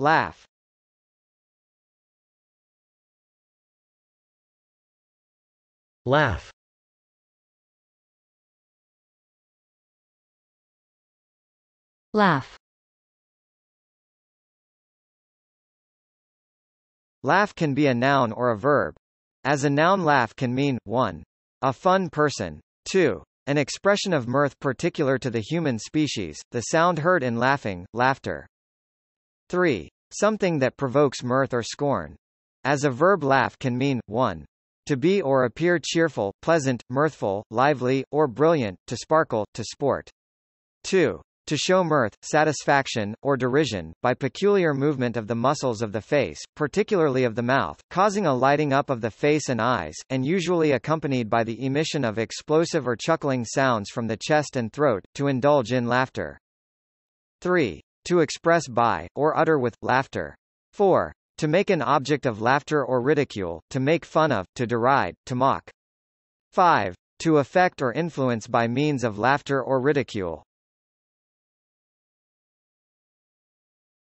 Laugh Laugh Laugh Laugh can be a noun or a verb. As a noun laugh can mean, 1. A fun person. 2. An expression of mirth particular to the human species, the sound heard in laughing, laughter. 3. Something that provokes mirth or scorn. As a verb laugh can mean, 1. To be or appear cheerful, pleasant, mirthful, lively, or brilliant, to sparkle, to sport. 2. To show mirth, satisfaction, or derision, by peculiar movement of the muscles of the face, particularly of the mouth, causing a lighting up of the face and eyes, and usually accompanied by the emission of explosive or chuckling sounds from the chest and throat, to indulge in laughter. 3. To express by, or utter with, laughter. 4. To make an object of laughter or ridicule, to make fun of, to deride, to mock. 5. To affect or influence by means of laughter or ridicule.